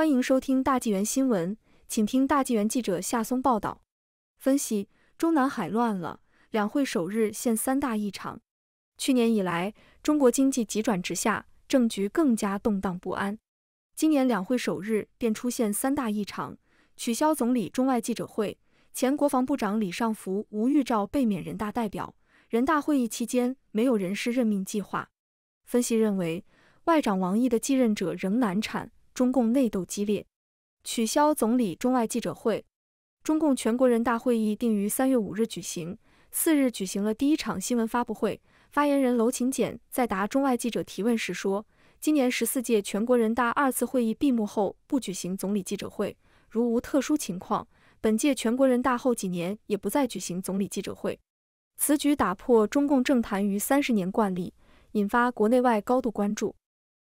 欢迎收听大纪元新闻，请听大纪元记者夏松报道。分析：中南海乱了，两会首日现三大异常。去年以来，中国经济急转直下，政局更加动荡不安。今年两会首日便出现三大异常：取消总理中外记者会，前国防部长李尚福无预兆被免人大代表，人大会议期间没有人事任命计划。分析认为，外长王毅的继任者仍难产。中共内斗激烈，取消总理中外记者会。中共全国人大会议定于三月五日举行，四日举行了第一场新闻发布会。发言人娄勤俭在答中外记者提问时说：“今年十四届全国人大二次会议闭幕后不举行总理记者会，如无特殊情况，本届全国人大后几年也不再举行总理记者会。”此举打破中共政坛逾三十年惯例，引发国内外高度关注。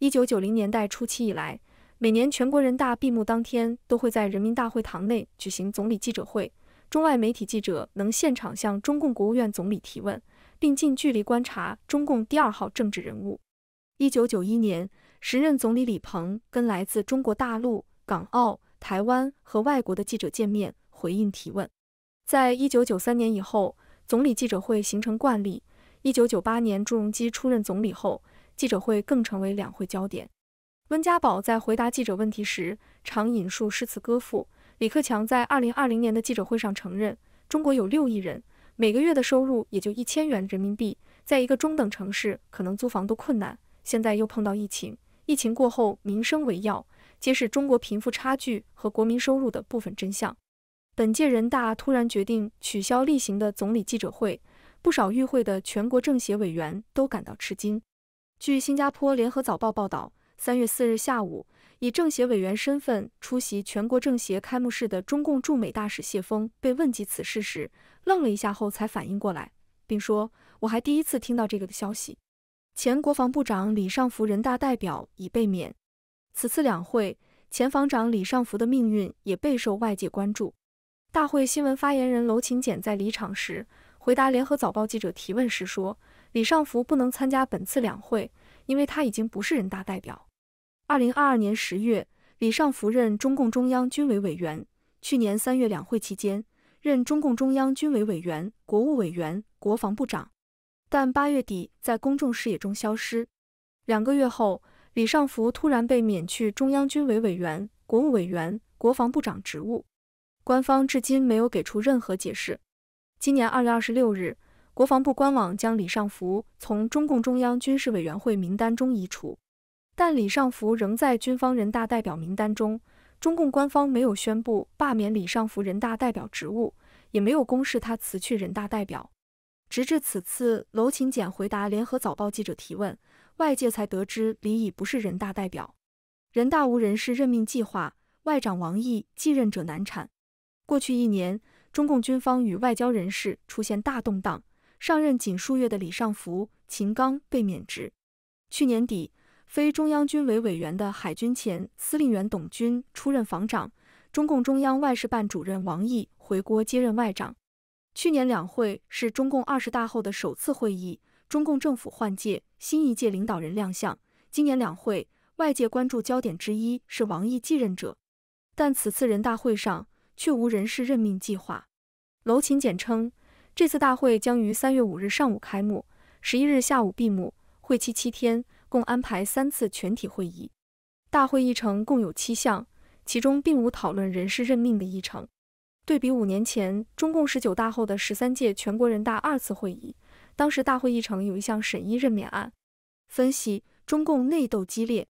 一九九零年代初期以来，每年全国人大闭幕当天，都会在人民大会堂内举行总理记者会，中外媒体记者能现场向中共国务院总理提问，并近距离观察中共第二号政治人物。一九九一年，时任总理李鹏跟来自中国大陆、港澳、台湾和外国的记者见面，回应提问。在一九九三年以后，总理记者会形成惯例。一九九八年朱镕基出任总理后，记者会更成为两会焦点。温家宝在回答记者问题时，常引述诗词歌赋。李克强在二零二零年的记者会上承认，中国有六亿人，每个月的收入也就一千元人民币，在一个中等城市可能租房都困难。现在又碰到疫情，疫情过后民生为要，揭示中国贫富差距和国民收入的部分真相。本届人大突然决定取消例行的总理记者会，不少与会的全国政协委员都感到吃惊。据新加坡联合早报报道。三月四日下午，以政协委员身份出席全国政协开幕式的中共驻美大使谢锋被问及此事时，愣了一下后才反应过来，并说：“我还第一次听到这个的消息。”前国防部长李尚福人大代表已被免。此次两会，前防长李尚福的命运也备受外界关注。大会新闻发言人娄勤俭在离场时回答联合早报记者提问时说：“李尚福不能参加本次两会，因为他已经不是人大代表。”二零二二年十月，李尚福任中共中央军委委员。去年三月两会期间，任中共中央军委委员、国务委员、国防部长。但八月底在公众视野中消失。两个月后，李尚福突然被免去中央军委委员、国务委员、国防部长职务。官方至今没有给出任何解释。今年二月二十六日，国防部官网将李尚福从中共中央军事委员会名单中移除。但李尚福仍在军方人大代表名单中。中共官方没有宣布罢免李尚福人大代表职务，也没有公示他辞去人大代表。直至此次娄勤俭回答《联合早报》记者提问，外界才得知李已不是人大代表。人大无人事任命计划，外长王毅继任者难产。过去一年，中共军方与外交人士出现大动荡。上任仅数月的李尚福、秦刚被免职。去年底。非中央军委委员的海军前司令员董军出任防长，中共中央外事办主任王毅回国接任外长。去年两会是中共二十大后的首次会议，中共政府换届，新一届领导人亮相。今年两会，外界关注焦点之一是王毅继任者，但此次人大会上却无人事任命计划。娄勤俭称，这次大会将于三月五日上午开幕，十一日下午闭幕，会期七天。共安排三次全体会议，大会议程共有七项，其中并无讨论人事任命的议程。对比五年前中共十九大后的十三届全国人大二次会议，当时大会议程有一项审议任免案。分析中共内斗激烈，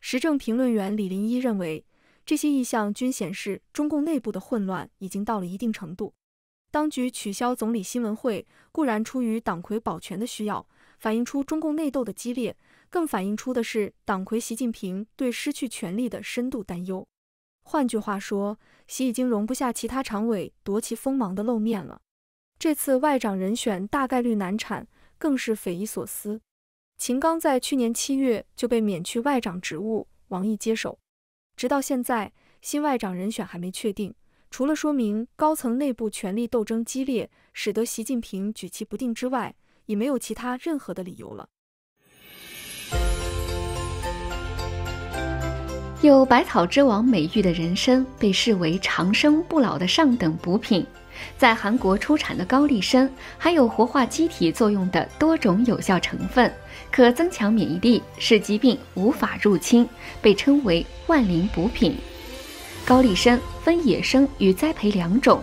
时政评论员李林一认为，这些意向均显示中共内部的混乱已经到了一定程度。当局取消总理新闻会固然出于党魁保全的需要。反映出中共内斗的激烈，更反映出的是党魁习近平对失去权力的深度担忧。换句话说，习已经容不下其他常委夺其锋芒的露面了。这次外长人选大概率难产，更是匪夷所思。秦刚在去年七月就被免去外长职务，王毅接手，直到现在，新外长人选还没确定。除了说明高层内部权力斗争激烈，使得习近平举棋不定之外，也没有其他任何的理由了。有“百草之王”美誉的人参，被视为长生不老的上等补品。在韩国出产的高丽参，含有活化机体作用的多种有效成分，可增强免疫力，使疾病无法入侵，被称为“万灵补品”。高丽参分野生与栽培两种。